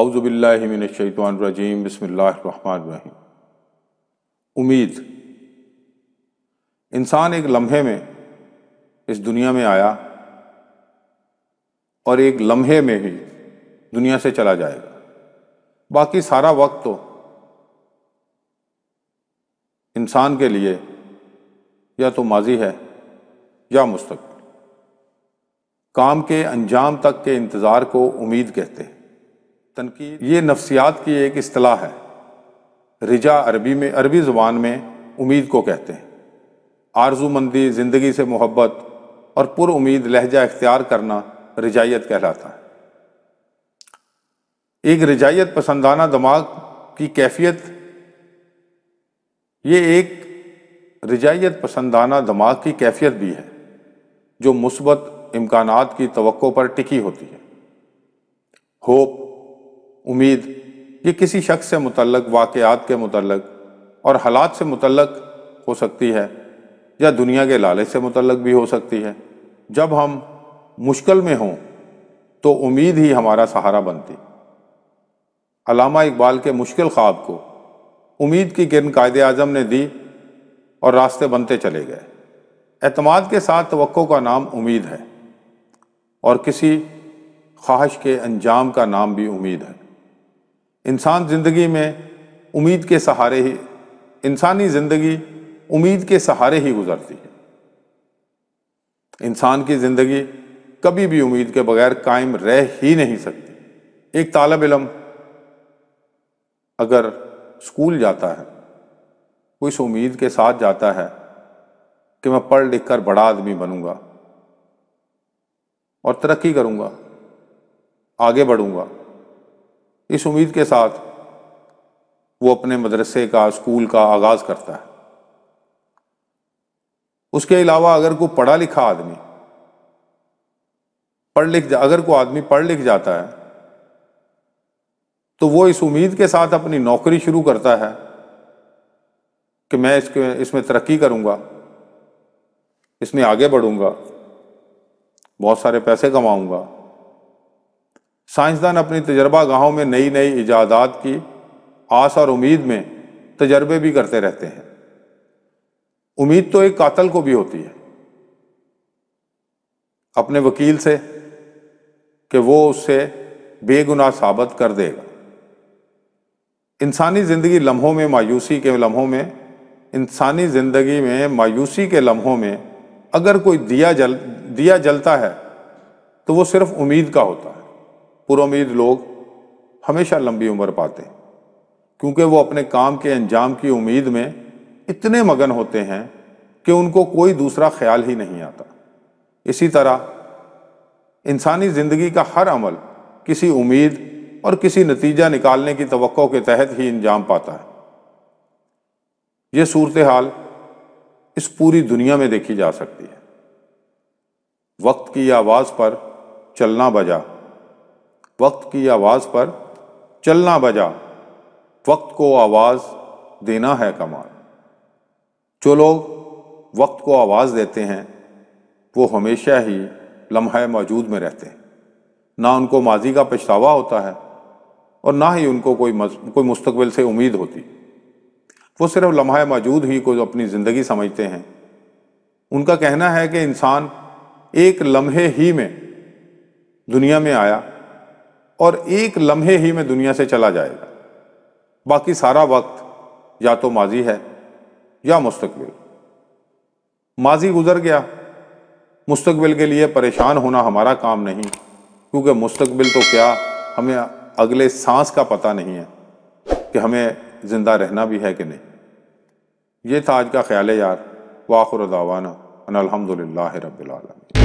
आउज़बिल्लिमिनशैतवानरजीम बसमीम उम्मीद इंसान एक लम्हे में इस दुनिया में आया और एक लम्हे में ही दुनिया से चला जाएगा बाकी सारा वक्त तो इंसान के लिए या तो माजी है या मुस्तकबिल काम के अंजाम तक के इंतज़ार को उम्मीद कहते हैं तनकीद ये नफ्सियात की एक असलाह है रिजा अरबी में अरबी ज़ुबान में उम्मीद को कहते हैं आरजूमंदी ज़िंदगी से मोहब्बत और पुर उम्मीद लहजा इख्तियार करना रिजाइत कहलाता है एक रिजाइत पसंदाना दिमाग की कैफियत ये एक रिजाइत पसंदाना दिमाग की कैफियत भी है जो मुस्बत इम्कान की तो पर टिकी होती है होप उम्मीद ये किसी शख्स से मुतलक वाक़ात के मुतलक और हालात से मुतलक हो सकती है या दुनिया के लालच से मुतलक भी हो सकती है जब हम मुश्किल में हों तो उम्मीद ही हमारा सहारा बनती अलामा इकबाल के मुश्किल ख्वाब को उम्मीद की किरण कायद अजम ने दी और रास्ते बनते चले गए अतमाद के साथ तो का नाम उम्मीद है और किसी ख्वाहिश के अंजाम का नाम भी उम्मीद है इंसान ज़िंदगी में उम्मीद के सहारे ही इंसानी ज़िंदगी उम्मीद के सहारे ही गुजरती है इंसान की ज़िंदगी कभी भी उम्मीद के बगैर कायम रह ही नहीं सकती एक तालब इलम अगर स्कूल जाता है वो इस उम्मीद के साथ जाता है कि मैं पढ़ लिख कर बड़ा आदमी बनूंगा और तरक्की करूंगा आगे बढ़ूंगा इस उम्मीद के साथ वो अपने मदरसे का स्कूल का आगाज करता है उसके अलावा अगर कोई पढ़ा लिखा आदमी पढ़ लिख जा अगर कोई आदमी पढ़ लिख जाता है तो वो इस उम्मीद के साथ अपनी नौकरी शुरू करता है कि मैं इसके इसमें तरक्की करूंगा इसमें आगे बढ़ूंगा बहुत सारे पैसे कमाऊंगा साइंसदान अपनी तजर्बा गाहों में नई नई ईजादात की आस और उम्मीद में तजर्बे भी करते रहते हैं उम्मीद तो एक कातल को भी होती है अपने वकील से कि वो उससे बेगुनाह साबित कर देगा इंसानी ज़िंदगी लम्हों में मायूसी के लम्हों में इंसानी ज़िंदगी में मायूसी के लम्हों में अगर कोई दिया जल दिया जलता है तो वो सिर्फ उम्मीद का होता है पुरमीर लोग हमेशा लंबी उम्र पाते क्योंकि वो अपने काम के अंजाम की उम्मीद में इतने मगन होते हैं कि उनको कोई दूसरा ख्याल ही नहीं आता इसी तरह इंसानी ज़िंदगी का हर अमल किसी उम्मीद और किसी नतीजा निकालने की तो के तहत ही अंजाम पाता है ये सूरत हाल इस पूरी दुनिया में देखी जा सकती है वक्त की आवाज़ पर चलना बजा वक्त की आवाज़ पर चलना बजा वक्त को आवाज़ देना है कमाल जो लोग वक्त को आवाज़ देते हैं वो हमेशा ही लम्हे मौजूद में रहते हैं ना उनको माजी का पछतावा होता है और ना ही उनको कोई मस, कोई मुस्तबिल से उम्मीद होती वो सिर्फ लम्हा मौजूद ही को अपनी ज़िंदगी समझते हैं उनका कहना है कि इंसान एक लम्हे ही में दुनिया में आया और एक लम्हे ही में दुनिया से चला जाएगा बाकी सारा वक्त या तो माजी है या मुस्तबिल माजी गुजर गया मुस्तबिल के लिए परेशान होना हमारा काम नहीं क्योंकि मुस्तबिल तो क्या हमें अगले सांस का पता नहीं है कि हमें ज़िंदा रहना भी है कि नहीं ये था आज का ख्याल यार वाखुर दावाना अनलहमदिल्ला रबालमी